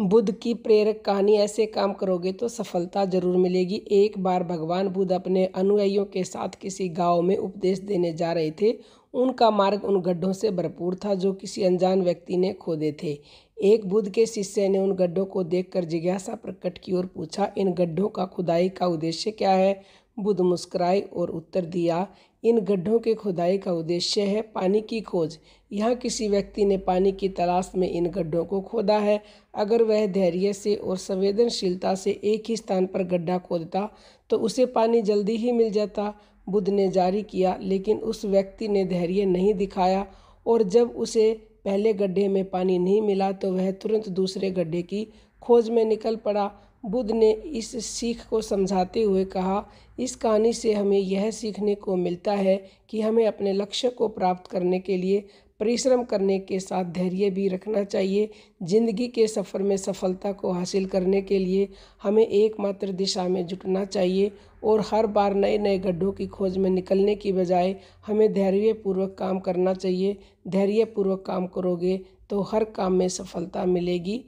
बुद्ध की प्रेरक कहानी ऐसे काम करोगे तो सफलता जरूर मिलेगी एक बार भगवान बुद्ध अपने अनुयायियों के साथ किसी गांव में उपदेश देने जा रहे थे उनका मार्ग उन गड्ढों से भरपूर था जो किसी अनजान व्यक्ति ने खोदे थे एक बुद्ध के शिष्य ने उन गड्ढों को देखकर जिज्ञासा प्रकट की और पूछा इन गड्ढों का खुदाई का उद्देश्य क्या है बुद्ध मुस्कराए और उत्तर दिया इन गड्ढों के खुदाई का उद्देश्य है पानी की खोज यहाँ किसी व्यक्ति ने पानी की तलाश में इन गड्ढों को खोदा है अगर वह धैर्य से और संवेदनशीलता से एक ही स्थान पर गड्ढा खोदता तो उसे पानी जल्दी ही मिल जाता बुद्ध ने जारी किया लेकिन उस व्यक्ति ने धैर्य नहीं दिखाया और जब उसे पहले गड्ढे में पानी नहीं मिला तो वह तुरंत दूसरे गड्ढे की खोज में निकल पड़ा बुद्ध ने इस सीख को समझाते हुए कहा इस कहानी से हमें यह सीखने को मिलता है कि हमें अपने लक्ष्य को प्राप्त करने के लिए परिश्रम करने के साथ धैर्य भी रखना चाहिए ज़िंदगी के सफ़र में सफलता को हासिल करने के लिए हमें एकमात्र दिशा में जुटना चाहिए और हर बार नए नए गड्ढों की खोज में निकलने की बजाय हमें धैर्यपूर्वक काम करना चाहिए धैर्यपूर्वक काम करोगे तो हर काम में सफलता मिलेगी